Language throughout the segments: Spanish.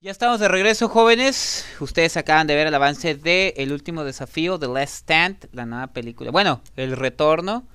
Ya estamos de regreso, jóvenes. Ustedes acaban de ver el avance de El último desafío, The Last Stand, la nueva película. Bueno, El Retorno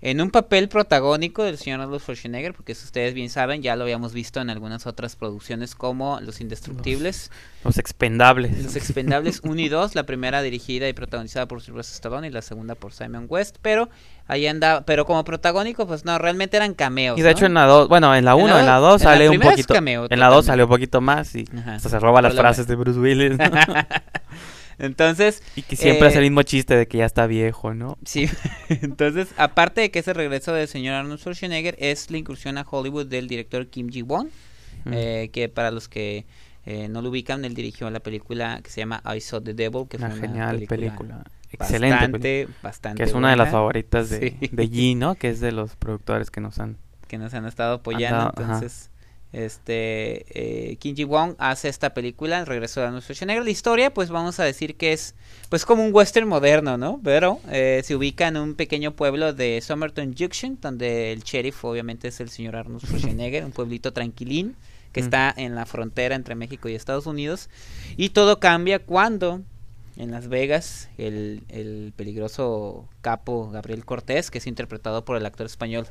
en un papel protagónico del señor Arnold Schwarzenegger, porque si ustedes bien saben, ya lo habíamos visto en algunas otras producciones como Los Indestructibles. Los, Expendables. Los Expendables 1 y 2, la primera dirigida y protagonizada por Sylvester Stallone y la segunda por Simon West, pero ahí andaba, pero como protagónico, pues no, realmente eran cameos. Y de hecho en la 2, bueno, en la 1, en la 2 sale un poquito. Cameo, en la 2 salió un poquito más y se roba las frases de Bruce Willis. Entonces. Y que siempre hace el eh, mismo chiste de que ya está viejo, ¿no? Sí. Entonces, aparte de que ese regreso del señor Arnold Schwarzenegger es la incursión a Hollywood del director Kim Ji-won, eh, que para los que eh, no lo ubican, él dirigió la película que se llama I Saw the Devil, que una fue genial película. Excelente. Bastante, bastante. Que es una de las favoritas de, G, ¿no? Que es de los productores que nos han. Que nos han estado apoyando. entonces. Este, eh, Kim Ji Wong hace esta película, El regreso de Arnold Schwarzenegger. La historia, pues vamos a decir que es, pues como un western moderno, ¿no? Pero eh, se ubica en un pequeño pueblo de Somerton Junction, donde el sheriff obviamente es el señor Arnold Schwarzenegger, un pueblito tranquilín que está en la frontera entre México y Estados Unidos. Y todo cambia cuando en Las Vegas, el, el, peligroso capo Gabriel Cortés, que es interpretado por el actor español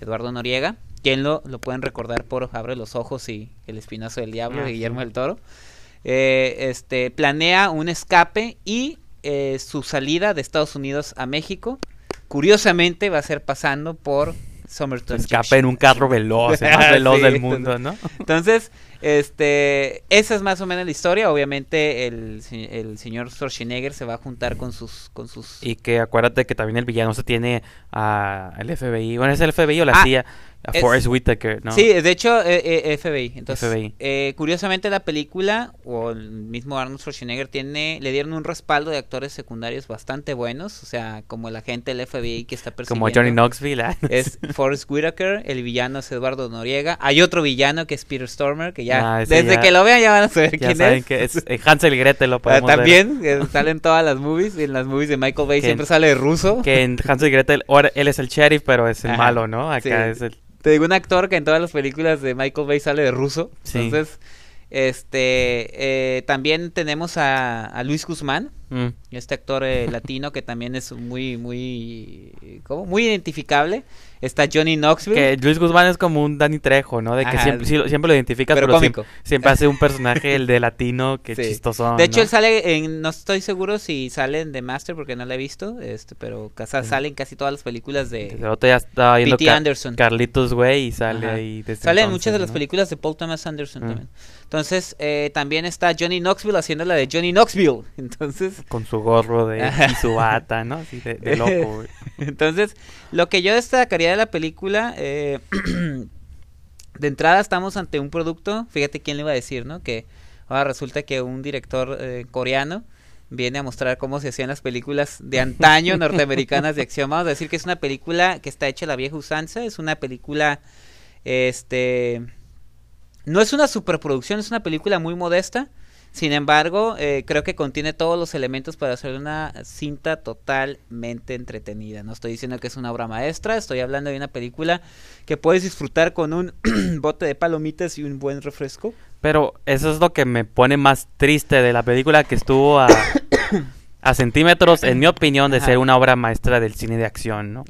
Eduardo Noriega, ¿Quién lo, lo pueden recordar por Abre los Ojos y El Espinazo del Diablo ah, de Guillermo del Toro? Eh, este, planea un escape y eh, su salida de Estados Unidos a México, curiosamente, va a ser pasando por Somerton. Escape en un carro veloz, el más veloz del mundo, ¿no? Entonces, este, esa es más o menos la historia. Obviamente, el, señor Schwarzenegger se va a juntar con sus, con sus. Y que acuérdate que también el villano se tiene al FBI. Bueno, es el FBI o la ah, CIA. Forrest Whitaker, ¿no? Sí, de hecho, eh, eh, FBI. Entonces, eh, curiosamente, la película, o el mismo Arnold Schwarzenegger, tiene, le dieron un respaldo de actores secundarios bastante buenos. O sea, como la gente del FBI que está persiguiendo. Como Johnny Knoxville. ¿eh? Es Forrest Whitaker, el villano es Eduardo Noriega. Hay otro villano que es Peter Stormer, que ya, ah, desde que lo vean ya van a saber ya saben Que es Hansel Gretel lo podemos ver. Ah, también, ver. en todas las movies. en las movies de Michael Bay siempre sale ruso. Que en Hansel Gretel, él es el sheriff, pero es el malo, ¿no? Acá es el te digo, un actor que en todas las películas de Michael Bay sale de ruso. Entonces, este, eh, también tenemos a, Luis Guzmán. Mm este actor eh, latino que también es muy, muy, ¿cómo? Muy identificable. Está Johnny Knoxville. Que Luis Guzmán es como un Danny Trejo, ¿no? De que siempre, siempre lo identifica pero, siempre, hace un personaje, el de latino, que chistoso. De hecho, él sale, en, no estoy seguro si sale en The Master porque no la he visto, este, pero casa, sale casi todas las películas de otro ya Anderson. Carlitos, güey, y sale ahí. Desde sale muchas de las películas de Paul Thomas Anderson ah. también. Entonces, eh, también está Johnny Knoxville haciendo la de Johnny Knoxville. Entonces, con su gorro de, su bata, ¿no? Así de, loco, Entonces, lo que yo destacaría de la película, eh, de entrada estamos ante un producto, fíjate quién le iba a decir, ¿no? Que ahora resulta que un director eh, coreano viene a mostrar cómo se hacían las películas de antaño norteamericanas de acción. Vamos a decir que es una película que está hecha la vieja usanza, es una película, este, no es una superproducción, es una película muy modesta sin embargo, eh, creo que contiene todos los elementos para hacer una cinta totalmente entretenida. No estoy diciendo que es una obra maestra, estoy hablando de una película que puedes disfrutar con un bote de palomitas y un buen refresco. Pero eso es lo que me pone más triste de la película que estuvo a, a centímetros, en mi opinión, de ser una obra maestra del cine de acción, ¿no?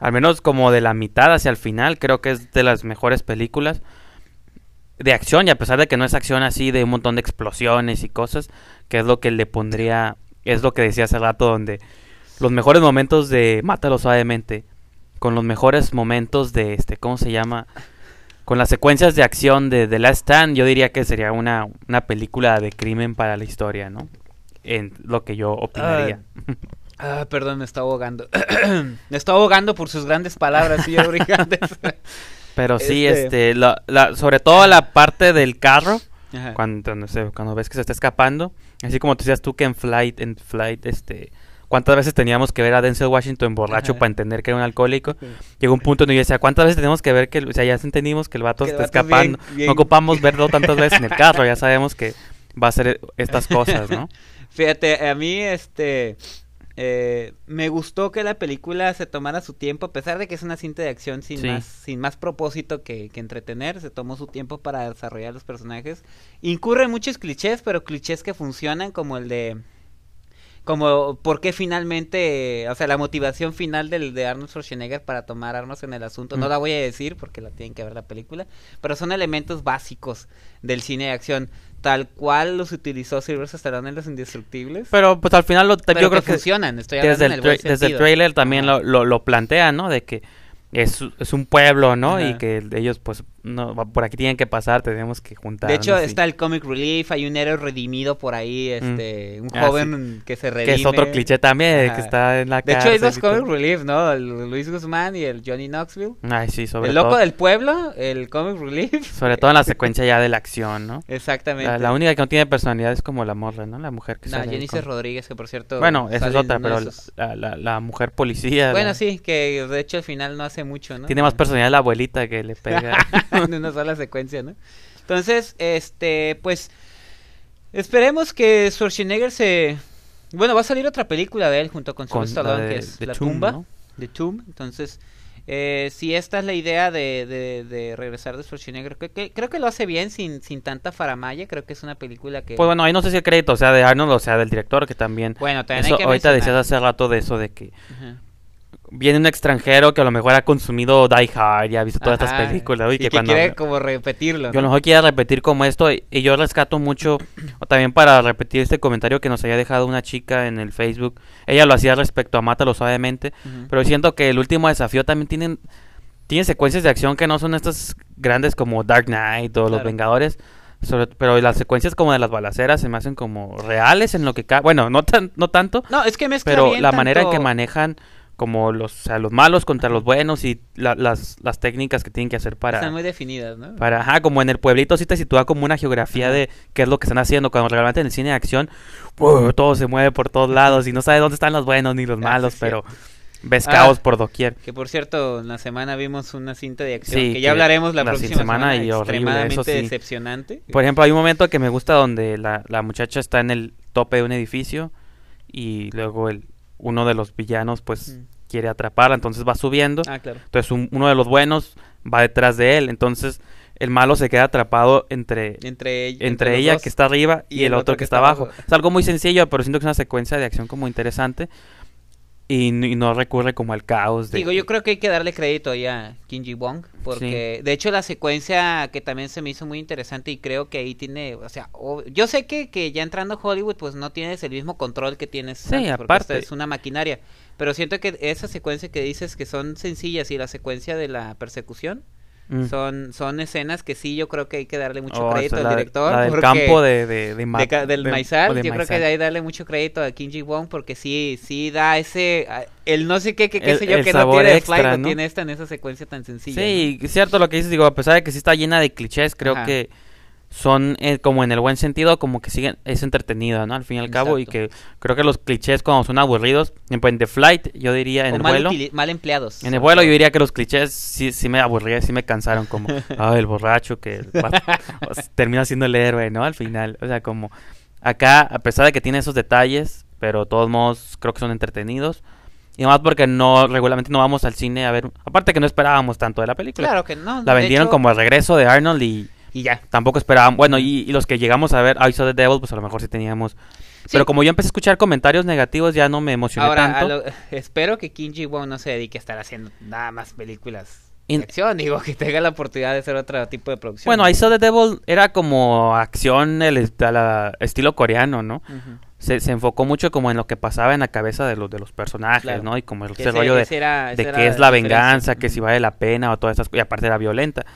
Al menos como de la mitad hacia el final, creo que es de las mejores películas de acción y a pesar de que no es acción así de un montón de explosiones y cosas, que es lo que le pondría, es lo que decía hace rato, donde los mejores momentos de Mátalo suavemente, con los mejores momentos de este, ¿cómo se llama? Con las secuencias de acción de The Last Stand, yo diría que sería una, una película de crimen para la historia, ¿no? En lo que yo opinaría. Ah, ah perdón, me está ahogando. me está ahogando por sus grandes palabras, y Brigantes. Pero sí, este, este la, sobre todo la parte del carro, cuando, no cuando ves que se está escapando, así como te decías tú que en Flight, en Flight, este, cuántas veces teníamos que ver a Denzel Washington borracho para entender que era un alcohólico. llega Llegó un punto en el que yo decía, ¿cuántas veces tenemos que ver que, o sea, ya entendimos que el vato está escapando? No ocupamos verlo tantas veces en el carro, ya sabemos que va a ser estas cosas, ¿no? Fíjate, a mí, este, eh, me gustó que la película se tomara su tiempo, a pesar de que es una cinta de acción sin, más, sin más propósito que, que, entretener, se tomó su tiempo para desarrollar los personajes. Incurre muchos clichés, pero clichés que funcionan, como el de como por qué finalmente, o sea, la motivación final del de Arnold Schwarzenegger para tomar armas en el asunto, no mm. la voy a decir porque la tienen que ver la película, pero son elementos básicos del cine de acción, tal cual los utilizó Silver Stallone en Los Indestructibles. Pero pues al final lo, yo creo que, funcionan, estoy hablando desde en el, buen desde el trailer también lo, lo, lo plantean, ¿no? De que es, un pueblo, ¿no? Y que ellos pues no, por aquí tienen que pasar, tenemos que juntar. De hecho, está el Comic Relief, hay un héroe redimido por ahí, mm. este, un ah, joven que se redime. Que es otro cliché también, que está en la De hecho, hay dos Comic Relief, ¿no? El Luis Guzmán y el Johnny Knoxville. Ay, sí, sobre todo. El loco del pueblo, el Comic Relief. Sobre todo en la secuencia ya de la acción, ¿no? Exactamente. La, única que no tiene personalidad es como la morra, ¿no? La mujer que no, Rodríguez, que por cierto... Bueno, esa es otra, pero la, la, mujer policía. Bueno, sí, que de hecho al final no hace mucho, ¿no? Tiene más personalidad la abuelita que le pega... De una sola secuencia, ¿no? Entonces, este, pues, esperemos que Schwarzenegger se... Bueno, va a salir otra película de él junto con, con Stallone, que es La Tumba, the Tomb, entonces... Eh, si esta es la idea de, de, regresar de Schwarzenegger, creo que, creo que lo hace bien sin, sin tanta faramaya. Creo que es una película que. Pues bueno, ahí no sé si el crédito o sea de Arnold o sea del director, que también. Bueno, también. ahorita decías hace rato de eso de que viene un extranjero que a lo mejor ha consumido Die Hard y ha visto todas estas películas. Y, que, quiere como repetirlo. Yo ¿no? mejor quiera repetir como esto. Y, yo rescato mucho, o también para repetir este comentario que nos había dejado una chica en el Facebook. Ella lo hacía respecto a Mátalo suavemente. Pero siento que el último desafío también tienen, tiene secuencias de acción que no son estas grandes como Dark Knight o Los Vengadores. pero las secuencias como de las balaceras se me hacen como reales en lo que... Bueno, no, tan, no tanto. No, es que me Pero la manera en que manejan como los, o los malos contra los buenos y las, las, técnicas que tienen que hacer para... Están muy definidas, ¿no? Para, ajá, como en el pueblito sí te sitúa como una geografía de qué es lo que están haciendo, cuando realmente en el cine de acción uh, todo se mueve por todos lados y no sabes dónde están los buenos ni los ah, malos, pero ves ah, por doquier. Que por cierto, la semana vimos una cinta de acción que ya hablaremos la, próxima semana, y extremadamente decepcionante. Por ejemplo, hay un momento que me gusta donde la muchacha está en el tope de un edificio y luego el uno de los villanos pues quiere atraparla, entonces va subiendo. Ah, entonces uno de los buenos va detrás de él, entonces el malo se queda atrapado entre, entre, ella, que está arriba y, el, otro, que, está abajo. Es algo muy sencillo, pero siento que es una secuencia de acción como interesante. Y, no recurre como al caos. Digo, yo creo que hay que darle crédito ahí a Ji Wong, porque de hecho la secuencia que también se me hizo muy interesante y creo que ahí tiene, o sea, yo sé que, que ya entrando a Hollywood pues no tienes el mismo control que tienes sí, aparte. es una maquinaria, pero siento que esa secuencia que dices que son sencillas y la secuencia de la persecución, Mm. Son, son escenas que sí, yo creo que hay que darle mucho oh, crédito al director. La del campo de, del, Maizal, yo creo que hay que darle mucho crédito a Kim Ji Wong porque sí, sí da ese, el no sé qué, qué, sé yo, que no tiene extra, Fly, ¿no? tiene esta en esa secuencia tan sencilla. Sí, cierto lo que dices, digo, a pesar de que sí está llena de clichés, creo que son eh, como en el buen sentido, como que siguen, es entretenida, ¿no? Al fin y al cabo, y que creo que los clichés cuando son aburridos, en The Flight, yo diría en el vuelo. Mal empleados. En el vuelo yo diría que los clichés sí, sí me aburrían, sí me cansaron, como, ah, el borracho que termina siendo el héroe, ¿no? Al final, o sea, como acá, a pesar de que tiene esos detalles, pero todos modos creo que son entretenidos. Y más porque no, regularmente no vamos al cine a ver. Aparte que no esperábamos tanto de la película. Claro que no. La vendieron como el regreso de Arnold y y ya, tampoco esperábamos. Bueno, y, los que llegamos a ver I Saw the Devil, pues a lo mejor sí teníamos. Pero como yo empecé a escuchar comentarios negativos, ya no me emocioné tanto. espero que Kim ji no se dedique a estar haciendo nada más películas acción, digo, que tenga la oportunidad de hacer otro tipo de producción. Bueno, I Saw the Devil era como acción el, estilo coreano, ¿no? se, enfocó mucho como en lo que pasaba en la cabeza de los de los personajes, ¿no? Y como el rollo de, que es la, venganza, que si vale la pena o todas esas cosas, y aparte era violenta.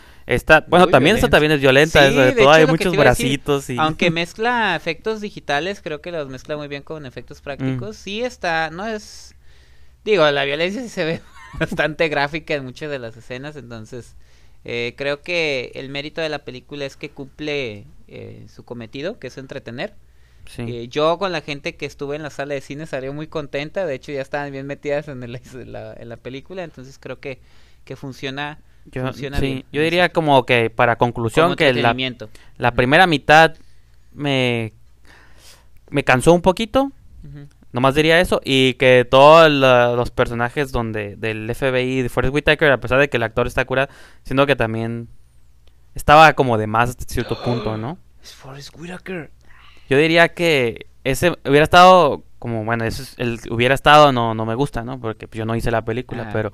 bueno, también esta también es violenta, eso de todo hay muchos bracitos y... Aunque mezcla efectos digitales, creo que los mezcla muy bien con efectos mm. prácticos. Sí está, no es... Digo, la violencia sí se ve bastante gráfica en muchas de las escenas, entonces eh, creo que el mérito de la película es que cumple eh, su cometido, que es entretener. Eh, yo con la gente que estuve en la sala de cine salió muy contenta, de hecho ya estaban bien metidas en, la, película, entonces creo que, funciona. Yo, yo diría como que para conclusión que la, la primera mitad me, me cansó un poquito, nomás diría eso, y que todos los personajes donde del FBI de Forrest Whitaker, a pesar de que el actor está curado, sino que también estaba como de más hasta cierto punto, ¿no? Es Forrest Whitaker. Yo diría que ese hubiera estado como, bueno, ese el hubiera estado no, no me gusta, ¿no? Porque pues, yo no hice la película, pero...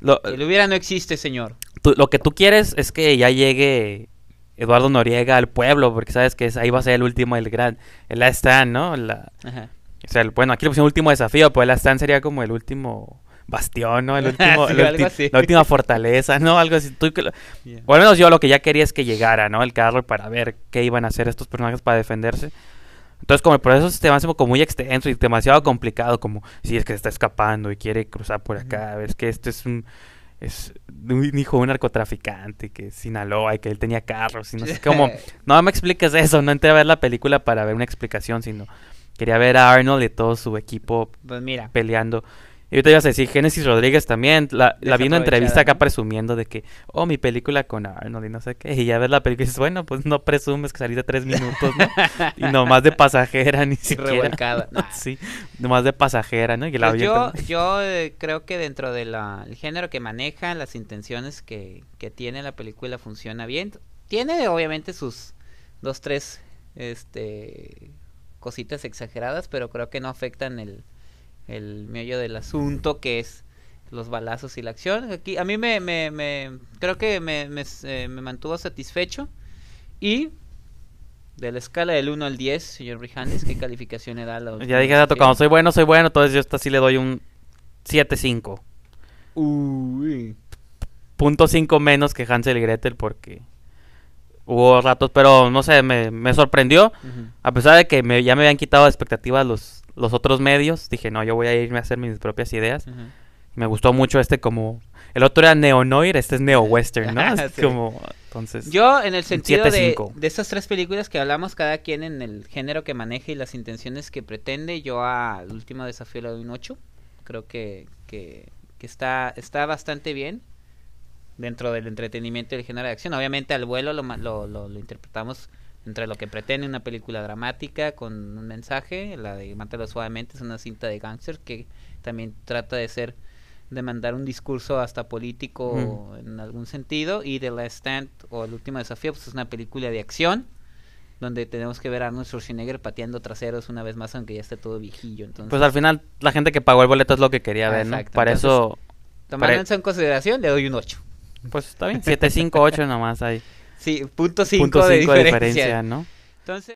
Lo, el hubiera no existe, señor. lo que tú quieres es que ya llegue Eduardo Noriega al pueblo, porque sabes que ahí va a ser el último, el gran, el last stand, ¿no? La, O sea, bueno, aquí le pusieron último desafío, pues el last stand sería como el último bastión, ¿no? La última fortaleza, ¿no? Algo así. Tú, O al menos yo lo que ya quería es que llegara, ¿no? El carro para ver qué iban a hacer estos personajes para defenderse. Entonces, como el proceso se te como muy extenso y demasiado complicado, como si es que se está escapando y quiere cruzar por acá, es que este es un es un hijo de un narcotraficante que es Sinaloa y que él tenía carros y no sé No me expliques eso, no entré a ver la película para ver una explicación, sino quería ver a Arnold y todo su equipo pues peleando. Y ahorita ibas a decir, Génesis Rodríguez también, la, la vi en una entrevista acá presumiendo de que, oh, mi película con Arnold y no sé qué, y ya ver la película y dices, bueno, pues no presumes que de tres minutos, ¿no? y nomás de pasajera, ni siquiera. sí, nomás de pasajera, ¿no? Pues yo yo eh, creo que dentro del género que maneja, las intenciones que, que tiene la película funciona bien. Tiene obviamente sus dos, tres, este, cositas exageradas, pero creo que no afectan el el meollo del asunto que es los balazos y la acción. Aquí a mí me, creo que eh, me, mantuvo satisfecho y de la escala del 1 al 10, señor Brijanes, ¿qué calificación le da? ya dije dato, cuando soy bueno, soy bueno, entonces yo hasta sí le doy un 7.5. Uy. Punto 5 menos que Hansel y Gretel porque hubo ratos, pero no sé, me, sorprendió. A pesar de que ya me habían quitado expectativas los los otros medios, dije, no, yo voy a irme a hacer mis propias ideas. Me gustó mucho este como... El otro era neo este es neo-western, ¿no? como... Entonces... Yo, en el sentido de, de esas tres películas que hablamos, cada quien en el género que maneja y las intenciones que pretende, yo al último desafío de doy un Creo que, que, está, está bastante bien dentro del entretenimiento y el género de acción. Obviamente al vuelo lo, lo, lo interpretamos entre lo que pretende una película dramática con un mensaje, la de Mátalo Suavemente es una cinta de gangster que también trata de ser de mandar un discurso hasta político en algún sentido y The Last Stand o El Último Desafío pues es una película de acción donde tenemos que ver a nuestro Schwarzenegger pateando traseros una vez más aunque ya esté todo viejillo pues al final la gente que pagó el boleto es lo que quería ver ¿no? para eso tomando eso en consideración le doy un 8 pues está bien 7, 5, 8 nomás ahí Sí, punto 5 de, de, diferencia, ¿no? Entonces...